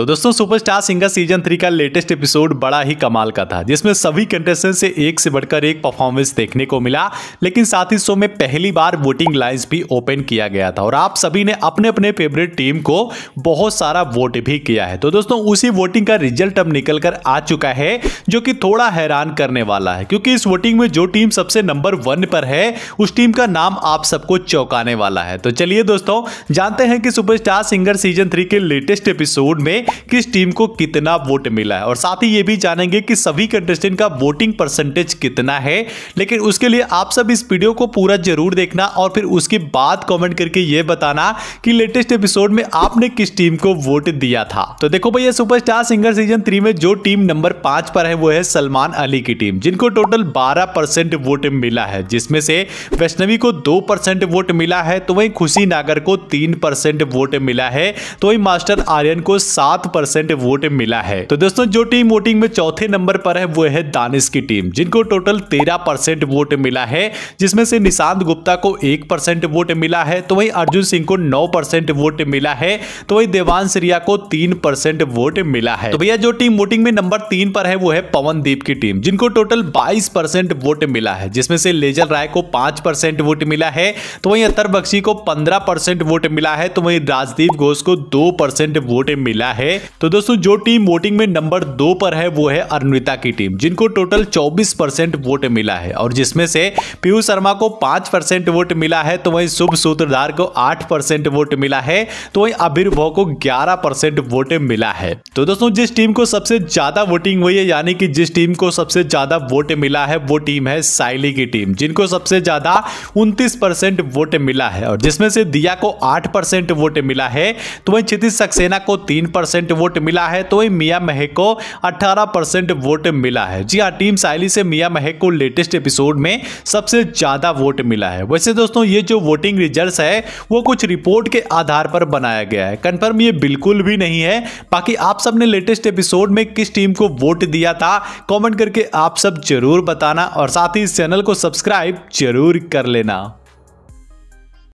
तो दोस्तों superstar singer season three का लेटेस्ट एपिसोड बड़ा ही कमाल का था जिसमें सभी कंटेस्टेंट से एक से बढ़कर एक परफॉर्मेंस देखने को मिला लेकिन साथ ही शो में पहली बार वोटिंग लाइन्स भी ओपन किया गया था और आप सभी ने अपने अपने फेवरेट टीम को बहुत सारा वोट भी किया है तो दोस्तों उसी वोटिंग का रिजल्ट अब निकल कर आ चुका है जो कि थोड़ा हैरान करने वाला है क्योंकि इस वोटिंग में जो टीम सबसे नंबर वन पर है उस टीम का नाम आप सबको चौंकाने वाला है तो चलिए दोस्तों जानते हैं कि सुपरस्टार सिंगर सीजन थ्री के लेटेस्ट एपिसोड में किस टीम को कितना वोट मिला है और साथ ही ये भी जानेंगे कि सभी कंटेस्टेंट का वोटिंग परसेंटेज कितना है लेकिन उसके लिए आप सब इस वीडियो को पूरा जरूर देखना और फिर उसके बाद कमेंट करके ये बताना कि लेटेस्ट एपिसोड में आपने किस टीम को वोट दिया था तो देखो भैया सुपरस्टार सिंगर सीजन थ्री में जो टीम नंबर पांच पर है वो है सलमान अली की टीम जिनको टोटल बारह परसेंट वोट मिला है जिसमें से वैष्णवी को दो परसेंट वोट मिला है तो वहीं खुशी नागर को तीन परसेंट वोट मिला है तो वहीं मास्टर आर्यन को सात सात परसेंट वोट मिला है तो दोस्तों जो टीम वोटिंग में चौथे नंबर पर है वो है दानिश की टीम जिनको टोटल तेरह परसेंट वोट मिला है जिसमें से निशांत गुप्ता को एक परसेंट वोट मिला है तो वही अर्जुन सिंह को नौ परसेंट वोट मिला है तो वही देवांश रिया को तीन परसेंट वोट मिला है तो भैया जो टीम वोटिंग में नंबर तीन पर है वो है पवनदीप की टीम जिनको टोटल बाईस परसेंट वोट मिला है जिसमें से लेजर राय को पांच परसेंट वोट मिला है तो वही अतर बख्शी को पंद्रह परसेंट वोट मिला है तो वही राजदीप घोष को दो परसेंट वोट मिला है है तो दोस्तों जो टीम वोटिंग में नंबर दो पर है वो है अर्निता की टीम जिनको टोटल 24 परसेंट वोट मिला है और जिसमें से पीयू शर्मा को पांच परसेंट वोट मिला है तो वही शुभ सूत्रधार को आठ परसेंट वोट मिला है तो वही आविर्भव को ग्यारह परसेंट वोट मिला है तो दोस्तों जिस टीम को सबसे ज्यादा वोटिंग हुई है यानी कि जिस टीम को सबसे ज्यादा वोट मिला है वो टीम है साइली की टीम जिनको सबसे ज्यादा उनतीस वोट मिला है और जिसमें से दिया को आठ वोट मिला है तो वही क्षितिज सक्सेना को तीन परसेंट वोट मिला है तो मियाँ महक को अट्ठारह परसेंट वोट मिला है जी हाँ टीम साइली से मियाँ महक को लेटेस्ट एपिसोड में सबसे ज़्यादा वोट मिला है वैसे दोस्तों ये जो वोटिंग रिजल्ट है वो कुछ रिपोर्ट के आधार पर बनाया गया है कन्फर्म ये बिल्कुल भी नहीं है बाकी आप सब ने लेटेस्ट एपिसोड में किस टीम को वोट दिया था कॉमेंट करके आप सब जरूर बताना और साथ ही इस चैनल को सब्सक्राइब जरूर कर लेना